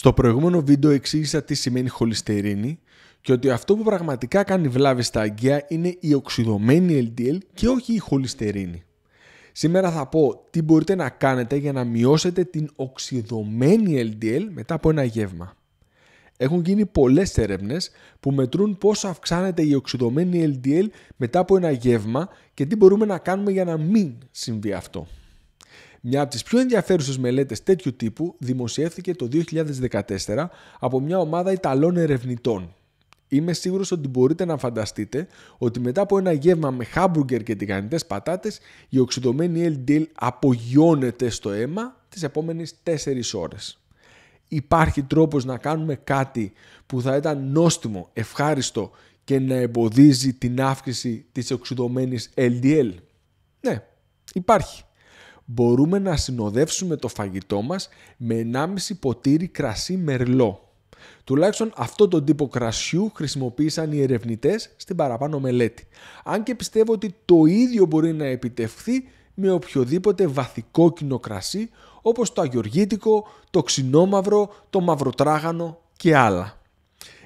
Στο προηγούμενο βίντεο εξήγησα τι σημαίνει χολυστερίνη και ότι αυτό που πραγματικά κάνει βλάβη στα αγκαία είναι η οξυδωμένη LDL και όχι η χολυστερίνη. Σήμερα θα πω τι μπορείτε να κάνετε για να μειώσετε την οξυδωμένη LDL μετά από ένα γεύμα. Έχουν γίνει πολλές έρευνες που μετρούν πόσο αυξάνεται η οξυδωμένη LDL μετά από ένα γεύμα και τι μπορούμε να κάνουμε για να μην συμβεί αυτό. Μια από τις πιο ενδιαφέρουσες μελέτες τέτοιου τύπου δημοσιεύθηκε το 2014 από μια ομάδα Ιταλών ερευνητών. Είμαι σίγουρος ότι μπορείτε να φανταστείτε ότι μετά από ένα γεύμα με χάμπουργκερ και τηγανιτές πατάτες, η οξυδομένη LDL απογειώνεται στο αίμα τις επόμενες 4 ώρες. Υπάρχει τρόπος να κάνουμε κάτι που θα ήταν νόστιμο, ευχάριστο και να εμποδίζει την αύξηση της οξυδομένης LDL. Ναι, υπάρχει μπορούμε να συνοδεύσουμε το φαγητό μας με 1,5 ποτήρι κρασί μερλό. Τουλάχιστον αυτό τον τύπο κρασιού χρησιμοποίησαν οι ερευνητές στην παραπάνω μελέτη. Αν και πιστεύω ότι το ίδιο μπορεί να επιτευχθεί με οποιοδήποτε βαθικό κοινό κρασί όπως το αγιοργήτικο, το ξινόμαυρο, το μαυροτράγανο και άλλα.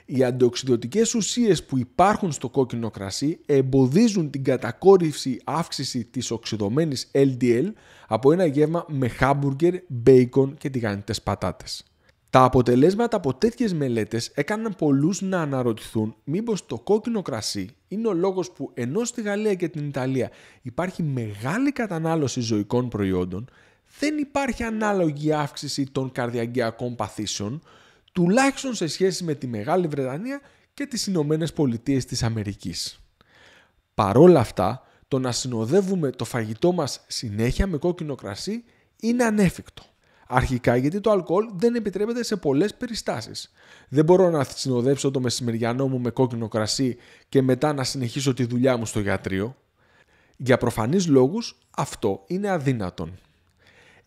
Οι αντιοξυδοτικές ουσίες που υπάρχουν στο κόκκινο κρασί εμποδίζουν την κατακόρυψη αύξηση της οξυδωμένης LDL από ένα γεύμα με χάμπουργκερ, μπέικον και τηγανιτές πατάτες. Τα αποτελέσματα από τέτοιες μελέτες έκαναν πολλούς να αναρωτηθούν μήπως το κόκκινο κρασί είναι ο λόγος που ενώ στη Γαλλία και την Ιταλία υπάρχει μεγάλη κατανάλωση ζωικών προϊόντων, δεν υπάρχει ανάλογη αύξηση των καρδιαγκιακών παθήσεων, τουλάχιστον σε σχέση με τη Μεγάλη Βρετανία και τις Ηνωμένες Πολιτείες της Αμερικής. Παρόλα αυτά, το να συνοδεύουμε το φαγητό μας συνέχεια με κόκκινο κρασί είναι ανέφικτο. Αρχικά γιατί το αλκοόλ δεν επιτρέπεται σε πολλές περιστάσεις. Δεν μπορώ να συνοδεύσω το μεσημεριανό μου με κόκκινο κρασί και μετά να συνεχίσω τη δουλειά μου στο γιατρείο. Για προφανείς λόγους αυτό είναι αδύνατον.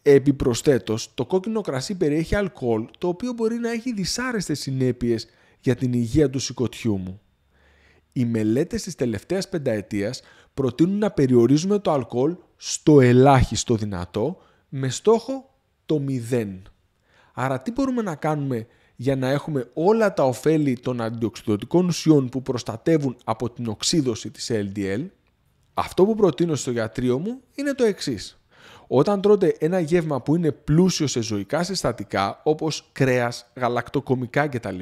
Επιπροσθέτως, το κόκκινο κρασί περιέχει αλκοόλ, το οποίο μπορεί να έχει δυσάρεστες συνέπειες για την υγεία του σηκωτιού μου. Οι μελέτες της τελευταίας πενταετίας προτείνουν να περιορίζουμε το αλκοόλ στο ελάχιστο δυνατό με στόχο το μηδέν. Άρα τι μπορούμε να κάνουμε για να έχουμε όλα τα ωφέλη των αντιοξυδοτικών ουσιών που προστατεύουν από την οξύδωση της LDL. Αυτό που προτείνω στο γιατρίο μου είναι το εξής. Όταν τρώτε ένα γεύμα που είναι πλούσιο σε ζωικά συστατικά, όπως κρέας, γαλακτοκομικά κτλ.,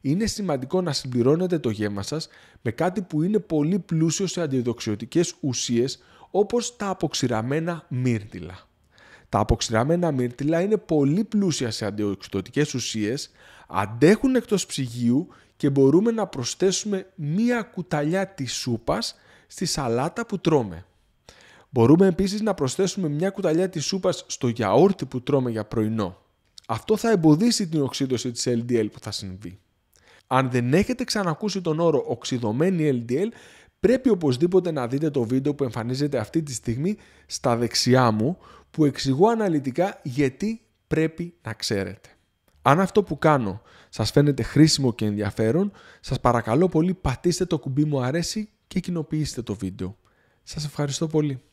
είναι σημαντικό να συμπληρώνετε το γεύμα σας με κάτι που είναι πολύ πλούσιο σε αντιδοξιωτικές ουσίες, όπως τα αποξηραμένα μύρτιλα. Τα αποξηραμένα μύρτιλα είναι πολύ πλούσια σε αντιοξυδοτικές ουσίες, αντέχουν εκτός ψυγείου και μπορούμε να προσθέσουμε μία κουταλιά της σούπας στη σαλάτα που τρώμε. Μπορούμε επίσης να προσθέσουμε μια κουταλιά της σούπας στο γιαούρτι που τρώμε για πρωινό. Αυτό θα εμποδίσει την οξύδωση της LDL που θα συμβεί. Αν δεν έχετε ξανακούσει τον όρο οξυδωμένη LDL, πρέπει οπωσδήποτε να δείτε το βίντεο που εμφανίζεται αυτή τη στιγμή στα δεξιά μου, που εξηγώ αναλυτικά γιατί πρέπει να ξέρετε. Αν αυτό που κάνω σας φαίνεται χρήσιμο και ενδιαφέρον, σας παρακαλώ πολύ πατήστε το κουμπί μου αρέσει και κοινοποιήστε το βίντεο. Σας ευχαριστώ πολύ.